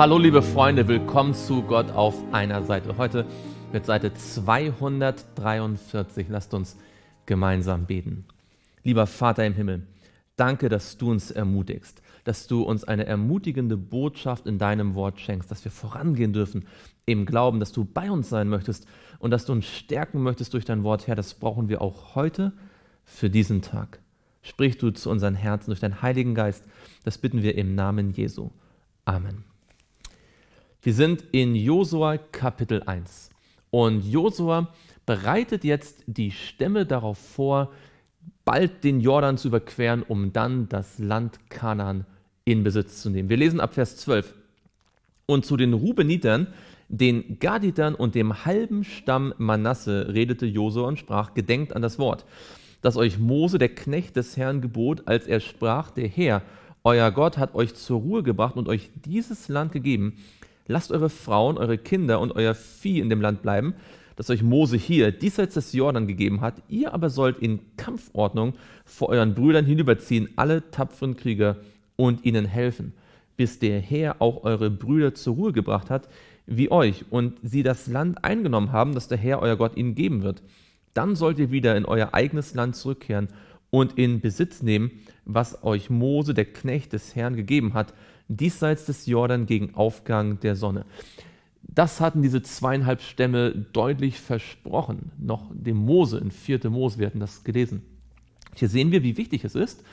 Hallo liebe Freunde, willkommen zu Gott auf einer Seite. Heute mit Seite 243. Lasst uns gemeinsam beten. Lieber Vater im Himmel, danke, dass du uns ermutigst, dass du uns eine ermutigende Botschaft in deinem Wort schenkst, dass wir vorangehen dürfen im Glauben, dass du bei uns sein möchtest und dass du uns stärken möchtest durch dein Wort, Herr. Das brauchen wir auch heute für diesen Tag. Sprich du zu unseren Herzen durch deinen Heiligen Geist. Das bitten wir im Namen Jesu. Amen. Wir sind in Josua Kapitel 1. Und Josua bereitet jetzt die Stämme darauf vor, bald den Jordan zu überqueren, um dann das Land Kanaan in Besitz zu nehmen. Wir lesen ab Vers 12. Und zu den Rubenitern, den Gaditern und dem halben Stamm Manasse redete Josua und sprach: Gedenkt an das Wort, das euch Mose, der Knecht des Herrn, gebot, als er sprach: Der Herr, euer Gott, hat euch zur Ruhe gebracht und euch dieses Land gegeben lasst eure Frauen, eure Kinder und euer Vieh in dem Land bleiben, das euch Mose hier diesseits des Jordan gegeben hat. Ihr aber sollt in Kampfordnung vor euren Brüdern hinüberziehen, alle tapferen Krieger, und ihnen helfen, bis der Herr auch eure Brüder zur Ruhe gebracht hat, wie euch, und sie das Land eingenommen haben, das der Herr euer Gott ihnen geben wird. Dann sollt ihr wieder in euer eigenes Land zurückkehren und in Besitz nehmen, was euch Mose, der Knecht des Herrn, gegeben hat, diesseits des Jordan gegen Aufgang der Sonne. Das hatten diese zweieinhalb Stämme deutlich versprochen, noch dem Mose, in 4. Mose, wir hatten das gelesen. Hier sehen wir, wie wichtig es ist,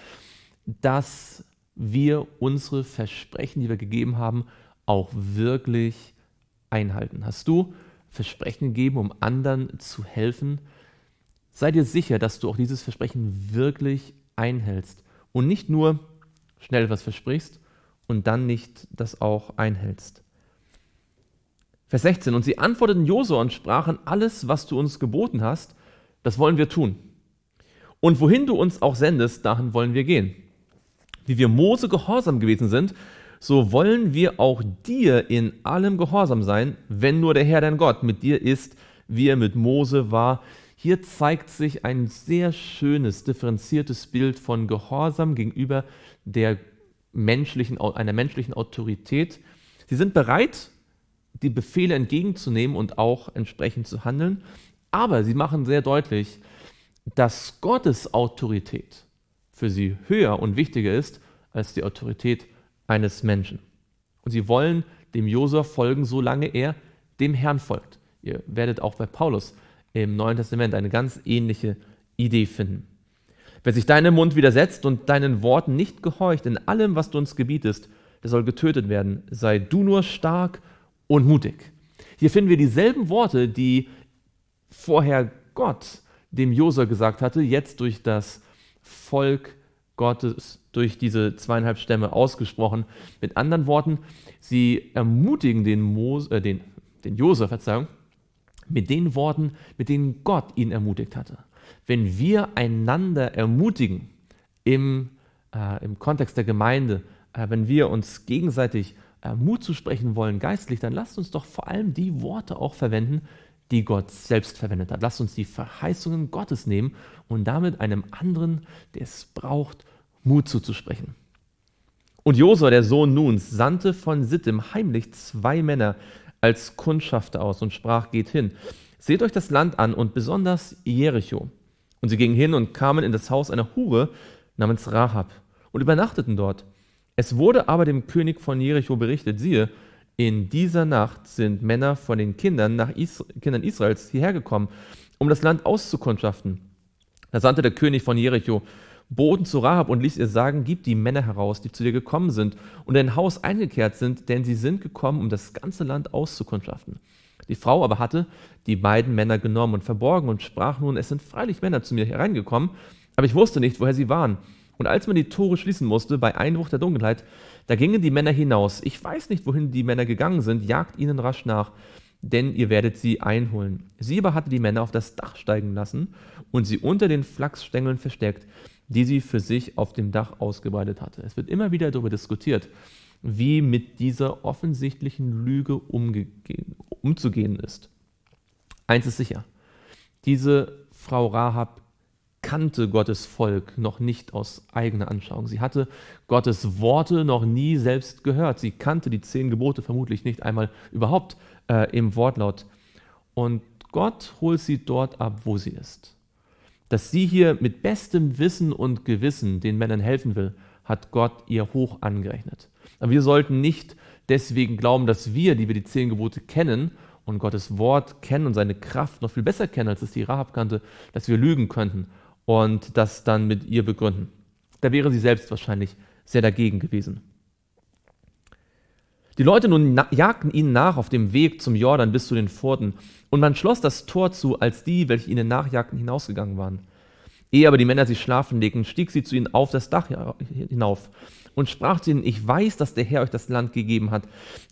dass wir unsere Versprechen, die wir gegeben haben, auch wirklich einhalten. Hast du Versprechen gegeben, um anderen zu helfen? Sei dir sicher, dass du auch dieses Versprechen wirklich einhältst und nicht nur schnell was versprichst, und dann nicht das auch einhältst. Vers 16. Und sie antworteten Josua und sprachen, alles, was du uns geboten hast, das wollen wir tun. Und wohin du uns auch sendest, dahin wollen wir gehen. Wie wir Mose gehorsam gewesen sind, so wollen wir auch dir in allem gehorsam sein, wenn nur der Herr dein Gott mit dir ist, wie er mit Mose war. Hier zeigt sich ein sehr schönes, differenziertes Bild von Gehorsam gegenüber der menschlichen, einer menschlichen Autorität. Sie sind bereit, die Befehle entgegenzunehmen und auch entsprechend zu handeln. Aber sie machen sehr deutlich, dass Gottes Autorität für sie höher und wichtiger ist als die Autorität eines Menschen. Und sie wollen dem Josef folgen, solange er dem Herrn folgt. Ihr werdet auch bei Paulus im Neuen Testament eine ganz ähnliche Idee finden. Wer sich deinem Mund widersetzt und deinen Worten nicht gehorcht in allem, was du uns gebietest, der soll getötet werden. Sei du nur stark und mutig. Hier finden wir dieselben Worte, die vorher Gott dem Josua gesagt hatte, jetzt durch das Volk Gottes, durch diese zweieinhalb Stämme ausgesprochen. Mit anderen Worten, sie ermutigen den, Mos, äh, den, den Josua, Verzeihung, mit den Worten, mit denen Gott ihn ermutigt hatte. Wenn wir einander ermutigen im, äh, im Kontext der Gemeinde, äh, wenn wir uns gegenseitig äh, Mut zusprechen wollen geistlich, dann lasst uns doch vor allem die Worte auch verwenden, die Gott selbst verwendet hat. Lasst uns die Verheißungen Gottes nehmen und damit einem anderen, der es braucht, Mut zuzusprechen. Und Josua, der Sohn Nuns, sandte von Sittim heimlich zwei Männer als Kundschafter aus und sprach, geht hin, seht euch das Land an und besonders Jericho. Und sie gingen hin und kamen in das Haus einer Hure namens Rahab und übernachteten dort. Es wurde aber dem König von Jericho berichtet, siehe, in dieser Nacht sind Männer von den Kindern, nach Is Kindern Israels hierher gekommen, um das Land auszukundschaften. Da sandte der König von Jericho Boten zu Rahab und ließ ihr sagen, gib die Männer heraus, die zu dir gekommen sind und in dein Haus eingekehrt sind, denn sie sind gekommen, um das ganze Land auszukundschaften. Die Frau aber hatte die beiden Männer genommen und verborgen und sprach nun, es sind freilich Männer zu mir hereingekommen, aber ich wusste nicht, woher sie waren. Und als man die Tore schließen musste, bei Einbruch der Dunkelheit, da gingen die Männer hinaus. Ich weiß nicht, wohin die Männer gegangen sind, jagt ihnen rasch nach, denn ihr werdet sie einholen. Sie aber hatte die Männer auf das Dach steigen lassen und sie unter den Flachsstängeln versteckt, die sie für sich auf dem Dach ausgebreitet hatte. Es wird immer wieder darüber diskutiert, wie mit dieser offensichtlichen Lüge umzugehen ist. Eins ist sicher, diese Frau Rahab kannte Gottes Volk noch nicht aus eigener Anschauung. Sie hatte Gottes Worte noch nie selbst gehört. Sie kannte die zehn Gebote vermutlich nicht einmal überhaupt äh, im Wortlaut. Und Gott holt sie dort ab, wo sie ist. Dass sie hier mit bestem Wissen und Gewissen den Männern helfen will, hat Gott ihr hoch angerechnet. Aber wir sollten nicht deswegen glauben, dass wir, die wir die zehn Gebote kennen und Gottes Wort kennen und seine Kraft noch viel besser kennen, als es die Rahab kannte, dass wir lügen könnten und das dann mit ihr begründen. Da wäre sie selbst wahrscheinlich sehr dagegen gewesen. Die Leute nun jagten ihnen nach auf dem Weg zum Jordan bis zu den Pforten, und man schloss das Tor zu, als die, welche ihnen nachjagten, hinausgegangen waren. Ehe aber die Männer sich schlafen legten, stieg sie zu ihnen auf das Dach hinauf und sprach zu ihnen, ich weiß, dass der Herr euch das Land gegeben hat,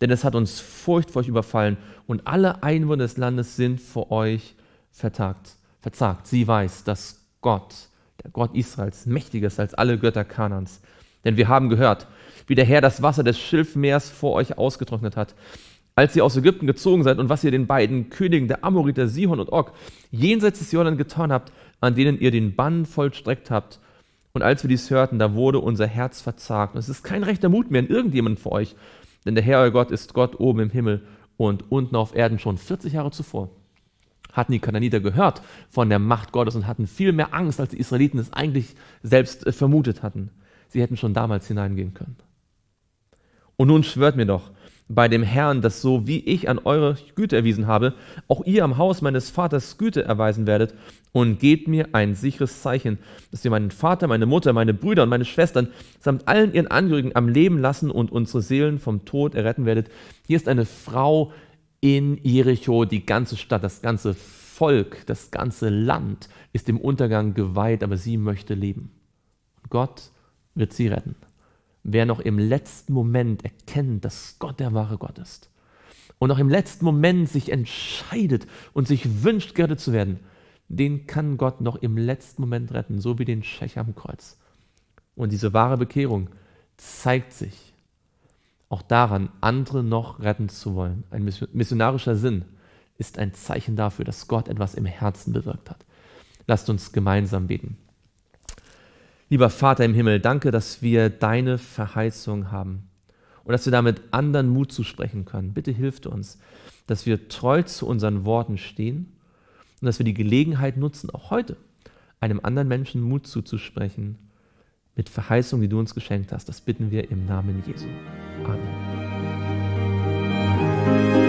denn es hat uns Furcht vor euch überfallen und alle Einwohner des Landes sind vor euch vertagt, verzagt. Sie weiß, dass Gott, der Gott Israels, mächtiger ist als alle Götter Kanans. Denn wir haben gehört, wie der Herr das Wasser des Schilfmeers vor euch ausgetrocknet hat, als ihr aus Ägypten gezogen seid und was ihr den beiden Königen der Amoriter Sihon und Og jenseits des Jordan getan habt an denen ihr den Bann vollstreckt habt. Und als wir dies hörten, da wurde unser Herz verzagt. Und es ist kein rechter Mut mehr in irgendjemandem vor euch, denn der Herr, euer Gott, ist Gott oben im Himmel und unten auf Erden schon 40 Jahre zuvor. Hatten die Kananiter gehört von der Macht Gottes und hatten viel mehr Angst, als die Israeliten es eigentlich selbst äh, vermutet hatten. Sie hätten schon damals hineingehen können. Und nun schwört mir doch, bei dem Herrn, dass so wie ich an eure Güte erwiesen habe, auch ihr am Haus meines Vaters Güte erweisen werdet und gebt mir ein sicheres Zeichen, dass ihr meinen Vater, meine Mutter, meine Brüder und meine Schwestern samt allen ihren Angehörigen am Leben lassen und unsere Seelen vom Tod erretten werdet. Hier ist eine Frau in Jericho, die ganze Stadt, das ganze Volk, das ganze Land ist dem Untergang geweiht, aber sie möchte leben. Gott wird sie retten wer noch im letzten Moment erkennt, dass Gott der wahre Gott ist und noch im letzten Moment sich entscheidet und sich wünscht, gerettet zu werden, den kann Gott noch im letzten Moment retten, so wie den Schächer am Kreuz. Und diese wahre Bekehrung zeigt sich auch daran, andere noch retten zu wollen. Ein missionarischer Sinn ist ein Zeichen dafür, dass Gott etwas im Herzen bewirkt hat. Lasst uns gemeinsam beten. Lieber Vater im Himmel, danke, dass wir deine Verheißung haben und dass wir damit anderen Mut zusprechen können. Bitte hilft uns, dass wir treu zu unseren Worten stehen und dass wir die Gelegenheit nutzen, auch heute einem anderen Menschen Mut zuzusprechen mit Verheißung, die du uns geschenkt hast. Das bitten wir im Namen Jesu. Amen.